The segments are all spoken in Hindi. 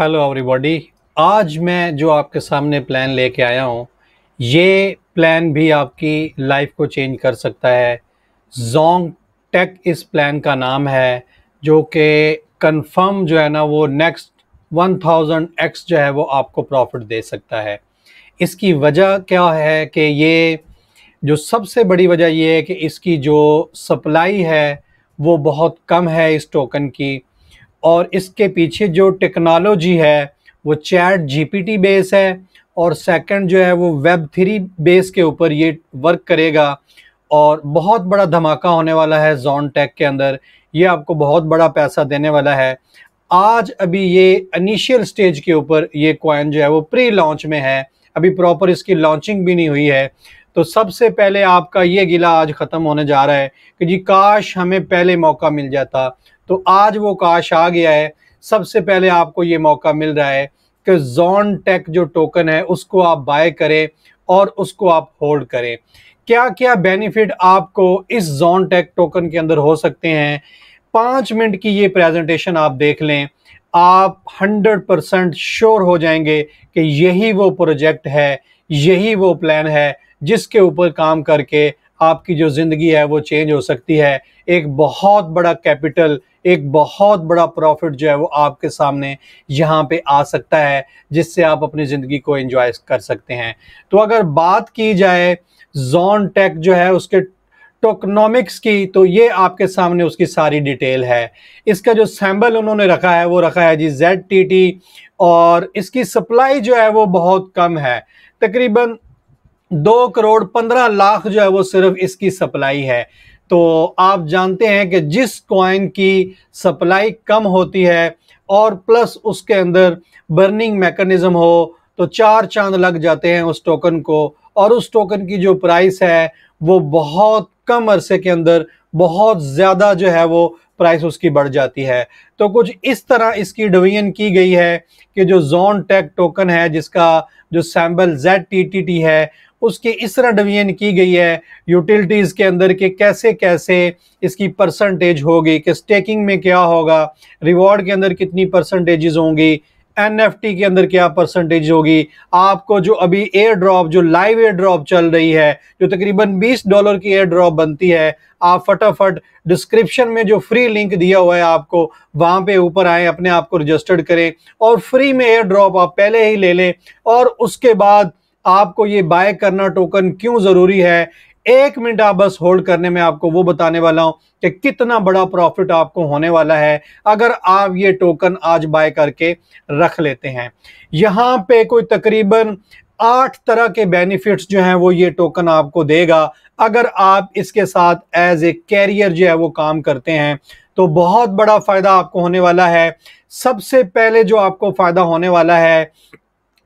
हेलो एवरीबॉडी आज मैं जो आपके सामने प्लान लेके आया हूँ ये प्लान भी आपकी लाइफ को चेंज कर सकता है जोंग टेक इस प्लान का नाम है जो कि कंफर्म जो है ना वो नेक्स्ट 1000 एक्स जो है वो आपको प्रॉफिट दे सकता है इसकी वजह क्या है कि ये जो सबसे बड़ी वजह ये है कि इसकी जो सप्लाई है वो बहुत कम है इस टोकन की और इसके पीछे जो टेक्नोलॉजी है वो चैट जीपीटी बेस है और सेकंड जो है वो वेब थ्री बेस के ऊपर ये वर्क करेगा और बहुत बड़ा धमाका होने वाला है जॉन टेक के अंदर ये आपको बहुत बड़ा पैसा देने वाला है आज अभी ये इनिशियल स्टेज के ऊपर ये क्वाइन जो है वो प्री लॉन्च में है अभी प्रॉपर इसकी लॉन्चिंग भी नहीं हुई है तो सबसे पहले आपका ये गिला आज ख़त्म होने जा रहा है कि जी काश हमें पहले मौका मिल जाता तो आज वो काश आ गया है सबसे पहले आपको ये मौका मिल रहा है कि जोन टेक जो टोकन है उसको आप बाय करें और उसको आप होल्ड करें क्या क्या बेनिफिट आपको इस जोन टेक टोकन के अंदर हो सकते हैं पाँच मिनट की ये प्रेजेंटेशन आप देख लें आप 100 परसेंट श्योर हो जाएंगे कि यही वो प्रोजेक्ट है यही वो प्लान है जिसके ऊपर काम करके आपकी जो ज़िंदगी है वो चेंज हो सकती है एक बहुत बड़ा कैपिटल एक बहुत बड़ा प्रॉफिट जो है वो आपके सामने यहाँ पे आ सकता है जिससे आप अपनी ज़िंदगी को एंजॉय कर सकते हैं तो अगर बात की जाए जॉन टेक जो है उसके टोकनॉमिक्स की तो ये आपके सामने उसकी सारी डिटेल है इसका जो सैम्बल उन्होंने रखा है वो रखा है जी जेड टी टी और इसकी सप्लाई जो है वो बहुत कम है तकरीबन दो करोड़ पंद्रह लाख जो है वो सिर्फ इसकी सप्लाई है तो आप जानते हैं कि जिस कॉइन की सप्लाई कम होती है और प्लस उसके अंदर बर्निंग मैकेनिज़्म हो तो चार चांद लग जाते हैं उस टोकन को और उस टोकन की जो प्राइस है वो बहुत कम अरसे के अंदर बहुत ज़्यादा जो है वो प्राइस उसकी बढ़ जाती है तो कुछ इस तरह इसकी डिवीजन की गई है कि जो जोन टेक टोकन है जिसका जो symbol Z T T T है उसकी इस तरह डिवीजन की गई है यूटिलिटीज़ के अंदर के कैसे कैसे इसकी परसेंटेज होगी कि स्टेकिंग में क्या होगा रिवॉर्ड के अंदर कितनी परसेंटेजेस होंगी एन के अंदर क्या परसेंटेज होगी आपको जो अभी एयर ड्रॉप जो लाइव एयर ड्रॉप चल रही है जो तकरीबन 20 डॉलर की एयर ड्रॉप बनती है आप फटाफट डिस्क्रिप्शन में जो फ्री लिंक दिया हुआ है आपको वहाँ पे ऊपर आए अपने आप को रजिस्टर्ड करें और फ्री में एयर ड्रॉप आप पहले ही ले लें और उसके बाद आपको ये बाय करना टोकन क्यों ज़रूरी है एक मिनट आप बस होल्ड करने में आपको वो बताने वाला हूं कि कितना बड़ा प्रॉफिट आपको होने वाला है अगर आप ये टोकन आज बाय करके रख लेते हैं यहाँ पे कोई तकरीबन आठ तरह के बेनिफिट्स जो हैं वो ये टोकन आपको देगा अगर आप इसके साथ एज ए कैरियर जो है वो काम करते हैं तो बहुत बड़ा फ़ायदा आपको होने वाला है सबसे पहले जो आपको फ़ायदा होने वाला है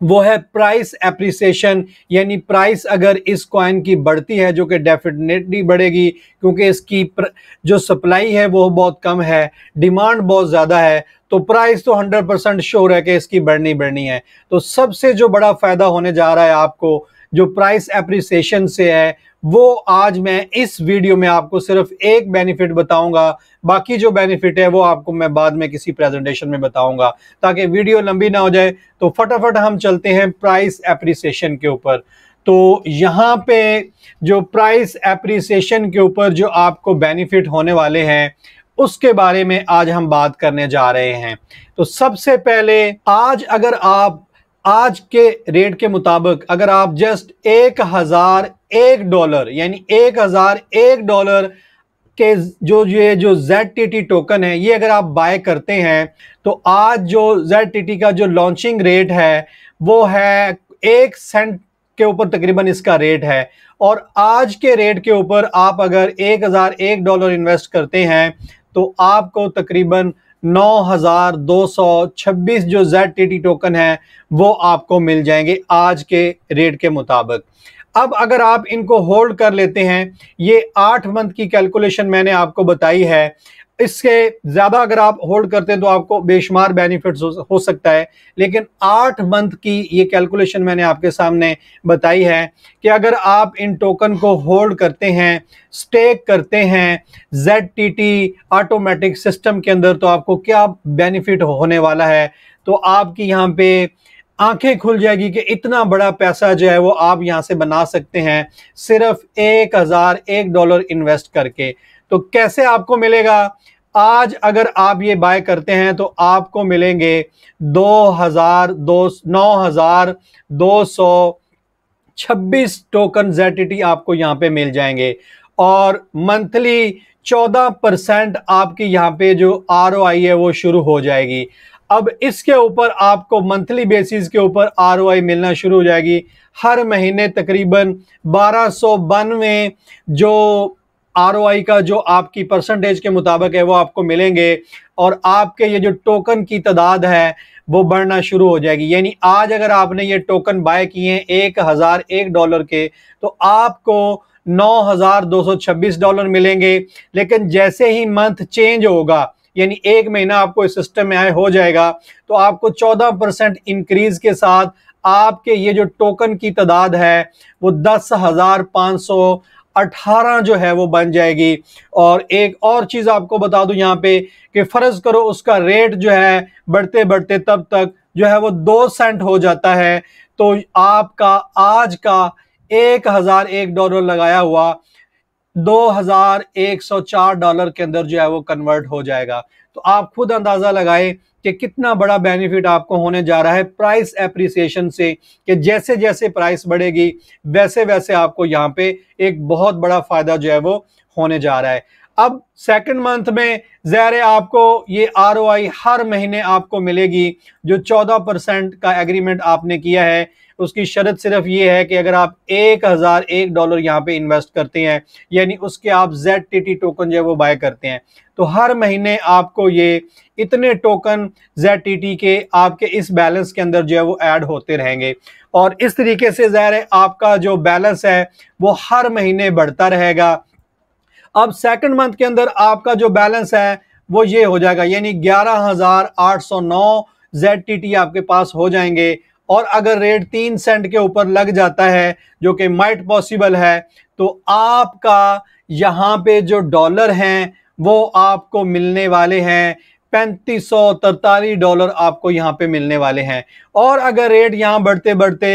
वो है प्राइस एप्रिसिएशन यानी प्राइस अगर इस कॉइन की बढ़ती है जो कि डेफिनेटली बढ़ेगी क्योंकि इसकी प्र, जो सप्लाई है वो बहुत कम है डिमांड बहुत ज़्यादा है तो प्राइस तो 100 परसेंट श्योर है कि इसकी बढ़नी बढ़नी है तो सबसे जो बड़ा फ़ायदा होने जा रहा है आपको जो प्राइस एप्रिसिएशन से है वो आज मैं इस वीडियो में आपको सिर्फ एक बेनिफिट बताऊंगा बाकी जो बेनिफिट है वो आपको मैं बाद में किसी प्रेजेंटेशन में बताऊंगा ताकि वीडियो लंबी ना हो जाए तो फटाफट हम चलते हैं प्राइस एप्रिसिएशन के ऊपर तो यहाँ पे जो प्राइस एप्रिसिएशन के ऊपर जो आपको बेनिफिट होने वाले हैं उसके बारे में आज हम बात करने जा रहे हैं तो सबसे पहले आज अगर आप आज के रेट के मुताबिक अगर आप जस्ट एक हज़ार एक डॉलर यानी एक हजार एक डॉलर के जो ये जो ZTT टोकन है ये अगर आप बाय करते हैं तो आज जो ZTT का जो लॉन्चिंग रेट है वो है एक सेंट के ऊपर तकरीबन इसका रेट है और आज के रेट के ऊपर आप अगर एक हज़ार एक डॉलर इन्वेस्ट करते हैं तो आपको तकरीबन 9,226 जो ZTT टोकन है वो आपको मिल जाएंगे आज के रेट के मुताबिक अब अगर आप इनको होल्ड कर लेते हैं ये आठ मंथ की कैलकुलेशन मैंने आपको बताई है इससे ज़्यादा अगर आप होल्ड करते हैं तो आपको बेशुमार बेनिफिट्स हो, हो सकता है लेकिन आठ मंथ की ये कैलकुलेशन मैंने आपके सामने बताई है कि अगर आप इन टोकन को होल्ड करते हैं स्टेक करते हैं Z T T automatic system के अंदर तो आपको क्या बेनिफिट होने वाला है तो आपकी यहाँ पे आंखें खुल जाएगी कि इतना बड़ा पैसा जो है वो आप यहाँ से बना सकते हैं सिर्फ एक हज़ार एक डॉलर इन्वेस्ट करके तो कैसे आपको मिलेगा आज अगर आप ये बाय करते हैं तो आपको मिलेंगे दो हज़ार दो नौ हज़ार दो सौ छब्बीस टोकन जेटिटी आपको यहाँ पे मिल जाएंगे और मंथली चौदह परसेंट आपकी यहाँ पे जो आर है वो शुरू हो जाएगी अब इसके ऊपर आपको मंथली बेसिस के ऊपर आर मिलना शुरू हो जाएगी हर महीने तकरीबन बारह सौ बानवे जो आर का जो आपकी परसेंटेज के मुताबिक है वो आपको मिलेंगे और आपके ये जो टोकन की तादाद है वो बढ़ना शुरू हो जाएगी यानी आज अगर आपने ये टोकन बाय किए हैं एक हज़ार एक डॉलर के तो आपको नौ हज़ार दो सौ छब्बीस डॉलर मिलेंगे लेकिन जैसे ही मंथ चेंज होगा यानी एक महीना आपको इस सिस्टम में आए हो जाएगा तो आपको चौदह परसेंट इंक्रीज के साथ आपके ये जो टोकन की तादाद है वो दस हज़ार पाँच सौ अठारह जो है वो बन जाएगी और एक और चीज़ आपको बता दूं यहाँ पे कि फ़र्ज़ करो उसका रेट जो है बढ़ते बढ़ते तब तक जो है वो दो सेंट हो जाता है तो आपका आज का एक हज़ार एक डॉलर लगाया हुआ 2104 डॉलर के अंदर जो है वो कन्वर्ट हो जाएगा तो आप खुद अंदाज़ा लगाएं कि कितना बड़ा बेनिफिट आपको होने जा रहा है प्राइस एप्रिसिएशन से कि जैसे जैसे प्राइस बढ़ेगी वैसे वैसे आपको यहाँ पे एक बहुत बड़ा फ़ायदा जो है वो होने जा रहा है अब सेकंड मंथ में ज़हर आपको ये आर हर महीने आपको मिलेगी जो 14 परसेंट का एग्रीमेंट आपने किया है तो उसकी शर्त सिर्फ ये है कि अगर आप एक हज़ार एक डॉलर यहाँ पे इन्वेस्ट करते हैं यानी उसके आप जेड टी टी टोकन जो है वो बाय करते हैं तो हर महीने आपको ये इतने टोकन जेड टी टी के आपके इस बैलेंस के अंदर जो है वो ऐड होते रहेंगे और इस तरीके से ज़ाहिर है आपका जो बैलेंस है वो हर महीने बढ़ता रहेगा अब सेकंड मंथ के अंदर आपका जो बैलेंस है वो ये हो जाएगा यानी ग्यारह हज़ार आठ सौ नौ जेड टी टी आपके पास हो जाएंगे और अगर रेट तीन सेंट के ऊपर लग जाता है जो कि माइट पॉसिबल है तो आपका यहाँ पे जो डॉलर हैं वो आपको मिलने वाले हैं पैंतीस सौ तरतालीस डॉलर आपको यहाँ पे मिलने वाले हैं और अगर रेट यहाँ बढ़ते बढ़ते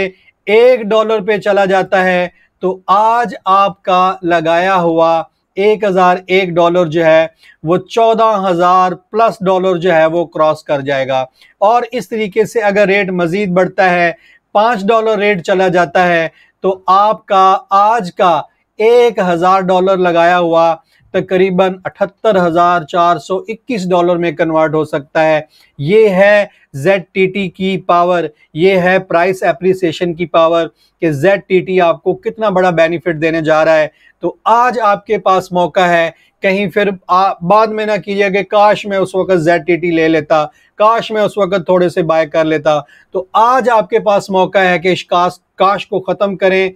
एक डॉलर पे चला जाता है तो आज आपका लगाया हुआ एक हज़ार एक डॉलर जो है वो चौदह हज़ार प्लस डॉलर जो है वो क्रॉस कर जाएगा और इस तरीके से अगर रेट मज़ीद बढ़ता है पाँच डॉलर रेट चला जाता है तो आपका आज का एक हज़ार डॉलर लगाया हुआ तकरीबन अठहत्तर हज़ार चार सौ इक्कीस डॉलर में कन्वर्ट हो सकता है ये है जेड टी टी की पावर ये है प्राइस एप्रिसिएशन की पावर कि जेड टी टी आपको कितना बड़ा बेनिफिट देने जा रहा है तो आज आपके पास मौका है कहीं फिर आ, बाद में ना कीजिए कि काश मैं उस वक्त जेड टी टी ले लेता काश मैं उस वक्त थोड़े से बाय कर लेता तो आज आपके पास मौका है कि इस काश काश को ख़त्म करें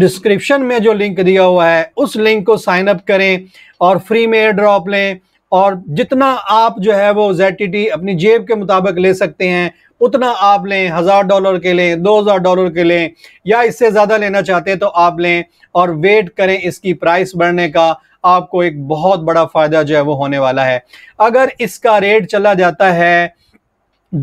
डिस्क्रिप्शन में जो लिंक दिया हुआ है उस लिंक को साइन अप करें और फ्री में एयर ड्रॉप लें और जितना आप जो है वो जेड टी टी अपनी जेब के मुताबिक ले सकते हैं उतना आप लें हज़ार डॉलर के लें दो हज़ार डॉलर के लें या इससे ज़्यादा लेना चाहते हैं तो आप लें और वेट करें इसकी प्राइस बढ़ने का आपको एक बहुत बड़ा फ़ायदा जो है वो होने वाला है अगर इसका रेट चला जाता है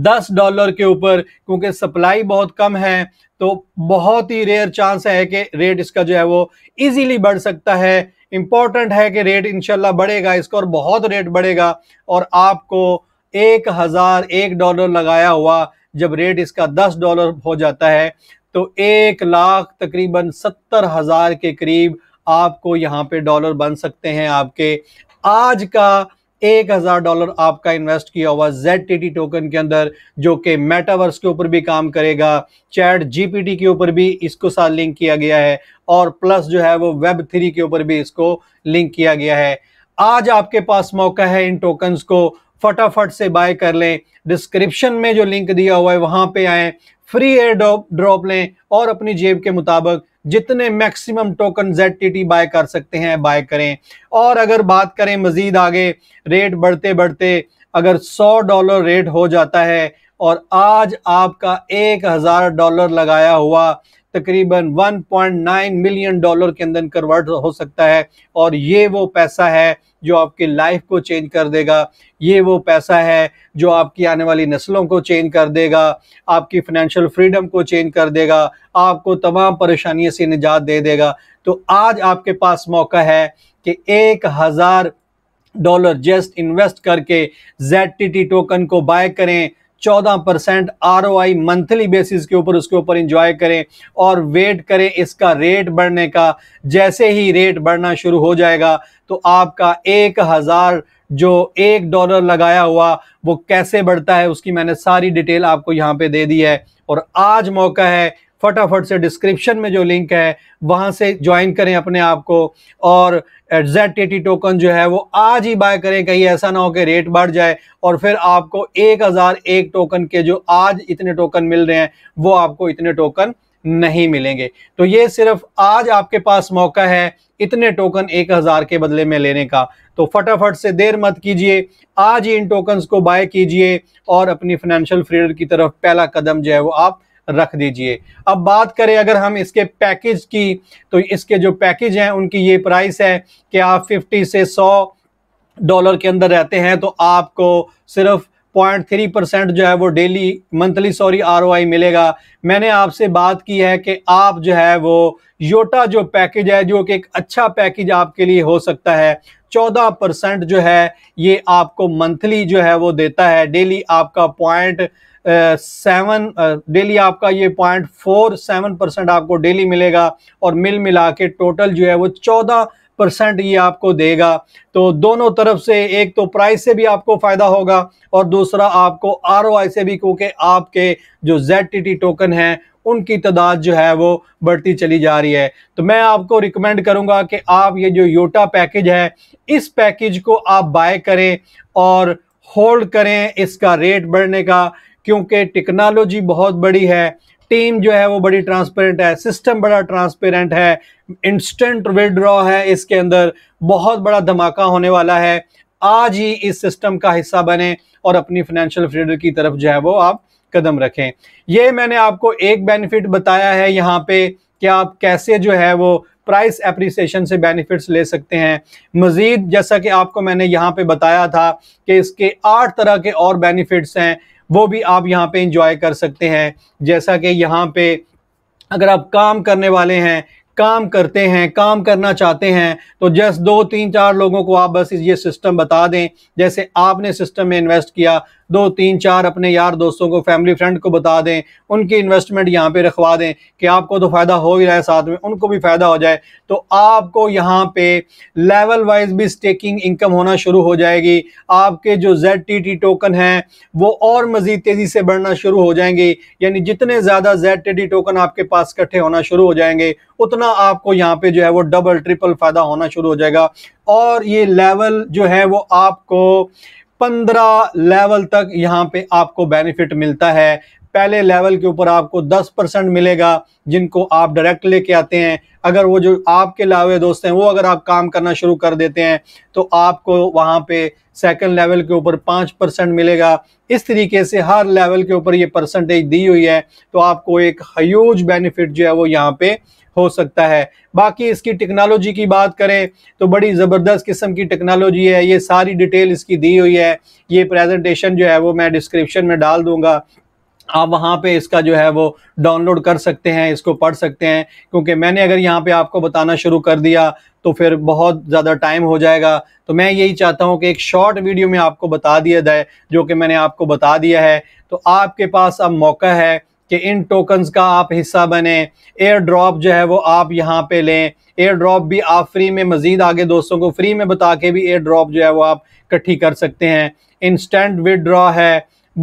दस डॉलर के ऊपर क्योंकि सप्लाई बहुत कम है तो बहुत ही रेयर चांस है कि रेट इसका जो है वो इजीली बढ़ सकता है इम्पॉर्टेंट है कि रेट इंशाल्लाह बढ़ेगा इसका और बहुत रेट बढ़ेगा और आपको एक हज़ार एक डॉलर लगाया हुआ जब रेट इसका दस डॉलर हो जाता है तो एक लाख तकरीबन सत्तर हज़ार के करीब आपको यहाँ पे डॉलर बन सकते हैं आपके आज का एक हज़ार डॉलर आपका इन्वेस्ट किया हुआ जेड टी टी टोकन के अंदर जो कि मेटावर्स के ऊपर भी काम करेगा चैट जीपीटी के ऊपर भी इसको साथ लिंक किया गया है और प्लस जो है वो वेब थ्री के ऊपर भी इसको लिंक किया गया है आज आपके पास मौका है इन टोकन्स को फटाफट से बाय कर लें डिस्क्रिप्शन में जो लिंक दिया हुआ है वहां पे आए फ्री एयर ड्रॉप ड्रॉप लें और अपनी जेब के मुताबिक जितने maximum token Z T T buy कर सकते हैं बाय करें और अगर बात करें मज़ीद आगे रेट बढ़ते बढ़ते अगर सौ डॉलर रेट हो जाता है और आज आपका एक हज़ार डॉलर लगाया हुआ तकरीबन 1.9 मिलियन डॉलर के अंदर कन्वर्ट हो सकता है और ये वो पैसा है जो आपकी लाइफ को चेंज कर देगा ये वो पैसा है जो आपकी आने वाली नस्लों को चेंज कर देगा आपकी फाइनेंशियल फ्रीडम को चेंज कर देगा आपको तमाम परेशानियों से निजात दे देगा तो आज आपके पास मौका है कि एक हज़ार डॉलर जस्ट इन्वेस्ट करके जेड टोकन को बाय करें चौदह परसेंट आर मंथली बेसिस के ऊपर उसके ऊपर इंजॉय करें और वेट करें इसका रेट बढ़ने का जैसे ही रेट बढ़ना शुरू हो जाएगा तो आपका एक हज़ार जो एक डॉलर लगाया हुआ वो कैसे बढ़ता है उसकी मैंने सारी डिटेल आपको यहाँ पे दे दी है और आज मौका है फटाफट से डिस्क्रिप्शन में जो लिंक है वहाँ से ज्वाइन करें अपने आप को और जेड टी टोकन जो है वो आज ही बाय करें कहीं ऐसा ना हो कि रेट बढ़ जाए और फिर आपको एक हज़ार एक टोकन के जो आज इतने टोकन मिल रहे हैं वो आपको इतने टोकन नहीं मिलेंगे तो ये सिर्फ आज आपके पास मौका है इतने टोकन एक हज़ार के बदले में लेने का तो फटाफट से देर मत कीजिए आज ही इन टोकन्स को बाय कीजिए और अपनी फाइनेंशियल फ्रीडम की तरफ पहला कदम जो है वो आप रख दीजिए अब बात करें अगर हम इसके पैकेज की तो इसके जो पैकेज हैं उनकी ये प्राइस है कि आप 50 से 100 डॉलर के अंदर रहते हैं तो आपको सिर्फ पॉइंट थ्री परसेंट जो है वो डेली मंथली सॉरी आरओआई मिलेगा मैंने आपसे बात की है कि आप जो है वो योटा जो पैकेज है जो कि एक अच्छा पैकेज आपके लिए हो सकता है चौदह परसेंट जो है ये आपको मंथली जो है वो देता है डेली आपका पॉइंट सेवन डेली आपका ये पॉइंट फोर सेवन परसेंट आपको डेली मिलेगा और मिल मिला के टोटल जो है वो चौदह परसेंट ये आपको देगा तो दोनों तरफ से एक तो प्राइस से भी आपको फ़ायदा होगा और दूसरा आपको आर से भी क्योंकि आपके जो जेड टोकन हैं उनकी तादाद जो है वो बढ़ती चली जा रही है तो मैं आपको रिकमेंड करूंगा कि आप ये जो योटा पैकेज है इस पैकेज को आप बाय करें और होल्ड करें इसका रेट बढ़ने का क्योंकि टेक्नोलॉजी बहुत बड़ी है टीम जो है वो बड़ी ट्रांसपेरेंट है सिस्टम बड़ा ट्रांसपेरेंट है इंस्टेंट विड्रॉ है इसके अंदर बहुत बड़ा धमाका होने वाला है आज ही इस सिस्टम का हिस्सा बने और अपनी फाइनेंशियल फ्रीडम की तरफ जो है वो आप कदम रखें ये मैंने आपको एक बेनिफिट बताया है यहाँ पे कि आप कैसे जो है वो प्राइस एप्रिसिएशन से बेनिफिट्स ले सकते हैं मज़ीद जैसा कि आपको मैंने यहाँ पे बताया था कि इसके आठ तरह के और बेनिफिट्स हैं वो भी आप यहाँ पे इंजॉय कर सकते हैं जैसा कि यहाँ पे अगर आप काम करने वाले हैं काम करते हैं काम करना चाहते हैं तो जस्ट दो तीन चार लोगों को आप बस ये सिस्टम बता दें जैसे आपने सिस्टम में इन्वेस्ट किया दो तीन चार अपने यार दोस्तों को फैमिली फ्रेंड को बता दें उनकी इन्वेस्टमेंट यहाँ पे रखवा दें कि आपको तो फ़ायदा हो ही रहा है साथ में उनको भी फ़ायदा हो जाए तो आपको यहाँ पे लेवल वाइज भी स्टेकिंग इनकम होना शुरू हो जाएगी आपके जो जेड टी टी टोकन हैं वो और मज़ीद तेज़ी से बढ़ना शुरू हो जाएंगे यानी जितने ज़्यादा जेड टी टी टोकन आपके पास इकट्ठे होना शुरू हो जाएंगे उतना आपको यहाँ पे जो है वो डबल ट्रिपल फायदा होना शुरू हो जाएगा और ये लेवल जो है वो आपको पंद्रह लेवल तक यहाँ पे आपको बेनिफिट मिलता है पहले लेवल के ऊपर आपको 10 परसेंट मिलेगा जिनको आप डायरेक्ट लेके आते हैं अगर वो जो आपके लावे दोस्त हैं वो अगर आप काम करना शुरू कर देते हैं तो आपको वहाँ पे सेकंड लेवल के ऊपर पाँच परसेंट मिलेगा इस तरीके से हर लेवल के ऊपर ये परसेंटेज दी हुई है तो आपको एक ह्यूज बेनिफिट जो है वो यहाँ पे हो सकता है बाकी इसकी टेक्नोलॉजी की बात करें तो बड़ी ज़बरदस्त किस्म की टेक्नोलॉजी है ये सारी डिटेल इसकी दी हुई है ये प्रेजेंटेशन जो है वो मैं डिस्क्रिप्शन में डाल दूंगा आप वहाँ पे इसका जो है वो डाउनलोड कर सकते हैं इसको पढ़ सकते हैं क्योंकि मैंने अगर यहाँ पे आपको बताना शुरू कर दिया तो फिर बहुत ज़्यादा टाइम हो जाएगा तो मैं यही चाहता हूँ कि एक शॉर्ट वीडियो में आपको बता दिया जाए जो कि मैंने आपको बता दिया है तो आपके पास अब मौका है कि इन टोकन्स का आप हिस्सा बने एयर ड्रॉप जो है वो आप यहाँ पे लें एयर ड्रॉप भी आप फ्री में मज़ीद आगे दोस्तों को फ्री में बता के भी एयर ड्रॉप जो है वो आप इकट्ठी कर सकते हैं इंस्टेंट विदड्रॉ है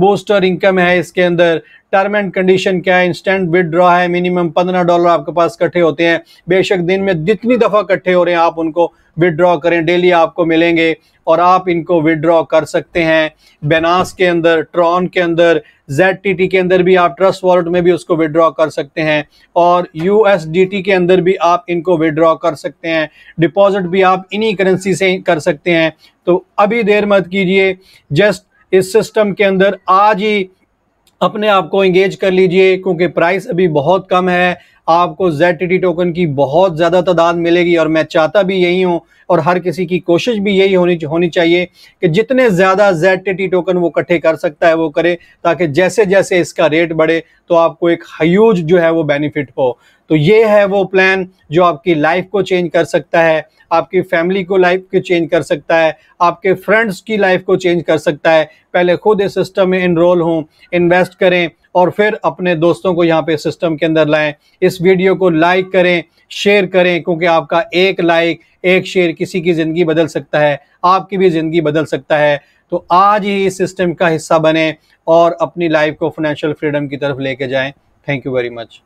बूस्टर इनकम है इसके अंदर टर्म एंड कंडीशन क्या है इंस्टेंट विदड्रॉ है मिनिमम पंद्रह डॉलर आपके पास इकट्ठे होते हैं बेशक दिन में जितनी दफ़ा इकट्ठे हो रहे हैं आप उनको विदड्रॉ करें डेली आपको मिलेंगे और आप इनको विदड्रॉ कर सकते हैं बेनास के अंदर ट्रॉन के अंदर जेड के अंदर भी आप ट्रस्ट वॉलेट में भी उसको विड्रॉ कर सकते हैं और यू के अंदर भी आप इनको विड्रॉ कर सकते हैं डिपॉजिट भी आप इन्हीं करेंसी से कर सकते हैं तो अभी देर मत कीजिए जस्ट इस सिस्टम के अंदर आज ही अपने आप को इंगेज कर लीजिए क्योंकि प्राइस अभी बहुत कम है आपको जेड टोकन की बहुत ज़्यादा तादाद मिलेगी और मैं चाहता भी यही हूँ और हर किसी की कोशिश भी यही होनी होनी चाहिए कि जितने ज़्यादा जेड टोकन वो इकट्ठे कर सकता है वो करे ताकि जैसे जैसे इसका रेट बढ़े तो आपको एक ह्यूज जो है वो बेनिफिट हो तो ये है वो प्लान जो आपकी लाइफ को चेंज कर सकता है आपकी फैमिली को लाइफ को चेंज कर सकता है आपके फ्रेंड्स की लाइफ को चेंज कर सकता है पहले खुद इस सिस्टम में इनरोल हों इन्वेस्ट करें और फिर अपने दोस्तों को यहाँ पे सिस्टम के अंदर लाएं इस वीडियो को लाइक करें शेयर करें क्योंकि आपका एक लाइक एक शेयर किसी की ज़िंदगी बदल सकता है आपकी भी ज़िंदगी बदल सकता है तो आज ही इस सिस्टम का हिस्सा बने और अपनी लाइफ को फाइनेंशियल फ्रीडम की तरफ लेके जाएं थैंक यू वेरी मच